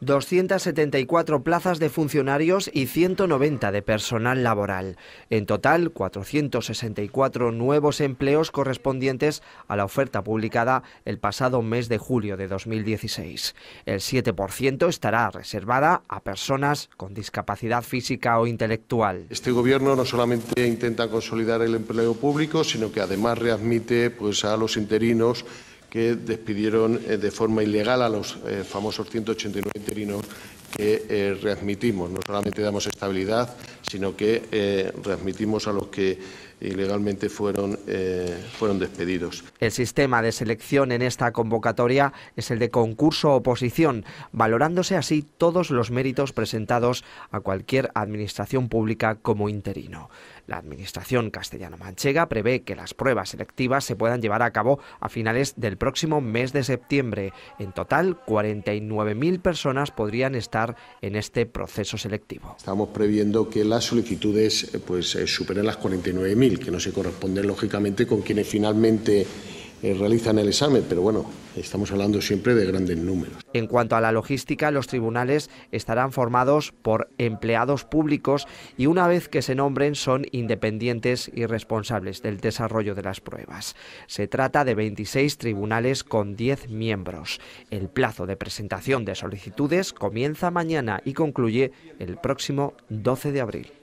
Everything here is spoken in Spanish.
274 plazas de funcionarios y 190 de personal laboral. En total, 464 nuevos empleos correspondientes a la oferta publicada el pasado mes de julio de 2016. El 7% estará reservada a personas con discapacidad física o intelectual. Este gobierno no solamente intenta consolidar el empleo público, sino que además readmite pues, a los interinos que despidieron eh, de forma ilegal a los eh, famosos 189 interinos que eh, No solamente damos estabilidad, sino que eh, a los que ilegalmente fueron, eh, fueron despedidos. El sistema de selección en esta convocatoria es el de concurso-oposición, valorándose así todos los méritos presentados a cualquier administración pública como interino. La Administración castellano-manchega prevé que las pruebas selectivas se puedan llevar a cabo a finales del próximo mes de septiembre. En total, 49.000 personas podrían estar en este proceso selectivo. Estamos previendo que las solicitudes eh, pues, eh, superen las 49.000, que no se corresponden lógicamente con quienes finalmente eh, realizan el examen, pero bueno, estamos hablando siempre de grandes números. En cuanto a la logística, los tribunales estarán formados por empleados públicos y una vez que se nombren son independientes y responsables del desarrollo de las pruebas. Se trata de 26 tribunales con 10 miembros. El plazo de presentación de solicitudes comienza mañana y concluye el próximo 12 de abril.